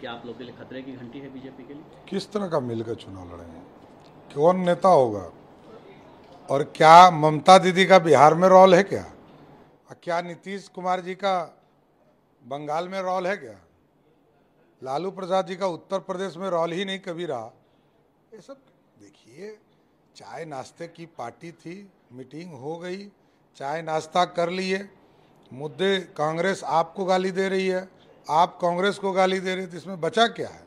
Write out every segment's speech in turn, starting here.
क्या आप लोग के लिए खतरे की घंटी है बीजेपी के लिए किस तरह का मिलकर चुनाव लड़ेंगे कौन नेता होगा और क्या ममता दीदी का बिहार में रोल है क्या और क्या नीतीश कुमार जी का बंगाल में रोल है क्या लालू प्रसाद जी का उत्तर प्रदेश में रोल ही नहीं कभी रहा ये सब देखिए चाय नाश्ते की पार्टी थी मीटिंग हो गई चाय नाश्ता कर लिए मुद्दे कांग्रेस आपको गाली दे रही है आप कांग्रेस को गाली दे रहे थे तो इसमें बचा क्या है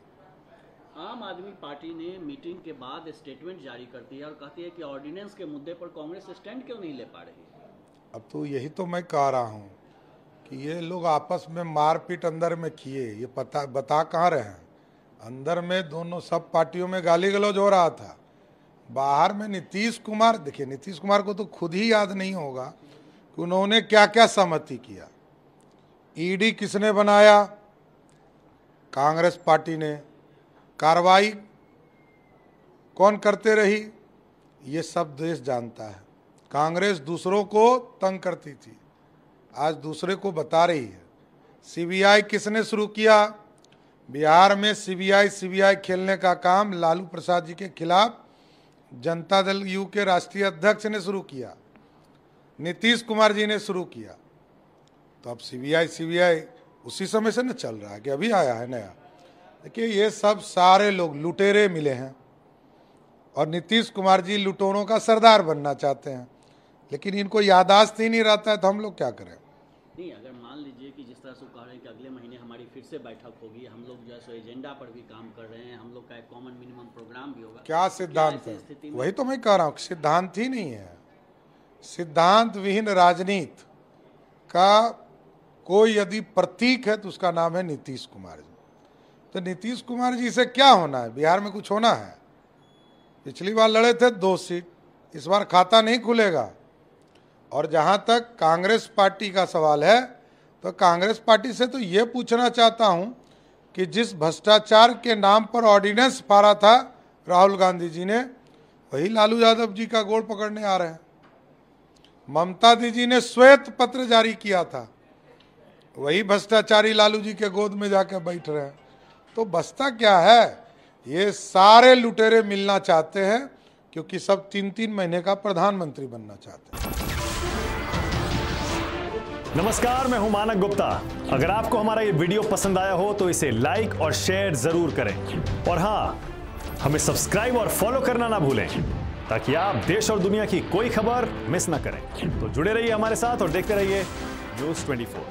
आम आदमी पार्टी ने मीटिंग के बाद स्टेटमेंट जारी कर दिया और कहती है कि ऑर्डिनेंस के मुद्दे पर कांग्रेस स्टैंड क्यों नहीं ले पा रही अब तो यही तो मैं कह रहा हूँ कि ये लोग आपस में मारपीट अंदर में किए ये पता बता कहाँ रहे हैं अंदर में दोनों सब पार्टियों में गाली गलौज हो रहा था बाहर में नीतीश कुमार देखिए नीतीश कुमार को तो खुद ही याद नहीं होगा कि उन्होंने क्या क्या सहमति किया ईडी किसने बनाया कांग्रेस पार्टी ने कार्रवाई कौन करते रही ये सब देश जानता है कांग्रेस दूसरों को तंग करती थी आज दूसरे को बता रही है सीबीआई किसने शुरू किया बिहार में सीबीआई सीबीआई खेलने का काम लालू प्रसाद जी के खिलाफ जनता दल यू के राष्ट्रीय अध्यक्ष ने शुरू किया नीतीश कुमार जी ने शुरू किया तो अब सीबीआई सीबीआई उसी समय से ना चल रहा है कि अभी आया है नया देखिए ये सब सारे लोग लुटेरे मिले हैं और नीतीश कुमार जी लुटेरों का सरदार बनना चाहते हैं लेकिन इनको यादाश्त ही नहीं रहता है तो हम लोग क्या करें नहीं अगर मान लीजिए कि जिस तरह से कह रहे हैं कि अगले महीने हमारी फिर से बैठक होगी हम लोग जो है एजेंडा पर भी काम कर रहे हैं हम लोग का एक कॉमन मिनिमम प्रोग्राम भी होगा क्या तो सिद्धांत है वही तो मैं कह रहा हूँ सिद्धांत ही नहीं है सिद्धांत विहीन राजनीति का कोई यदि प्रतीक है तो उसका नाम है नीतीश कुमार जी तो नीतीश कुमार जी से क्या होना है बिहार में कुछ होना है पिछली बार लड़े थे दो सीट इस बार खाता नहीं खुलेगा और जहां तक कांग्रेस पार्टी का सवाल है तो कांग्रेस पार्टी से तो ये पूछना चाहता हूं कि जिस भ्रष्टाचार के नाम पर ऑर्डिनेंस पारा था राहुल गांधी जी ने वही लालू यादव जी का गोल पकड़ने आ रहे हैं ममता दीदी जी ने श्वेत पत्र जारी किया था वही भ्रष्टाचारी लालू जी के गोद में जाकर बैठ रहे हैं तो बसता क्या है ये सारे लुटेरे मिलना चाहते हैं क्योंकि सब तीन तीन महीने का प्रधानमंत्री बनना चाहते हैं नमस्कार मैं हूं मानक गुप्ता अगर आपको हमारा ये वीडियो पसंद आया हो तो इसे लाइक और शेयर जरूर करें और हाँ हमें सब्सक्राइब और फॉलो करना ना भूलें ताकि आप देश और दुनिया की कोई खबर मिस ना करें तो जुड़े रहिए हमारे साथ और देखते रहिए न्यूज ट्वेंटी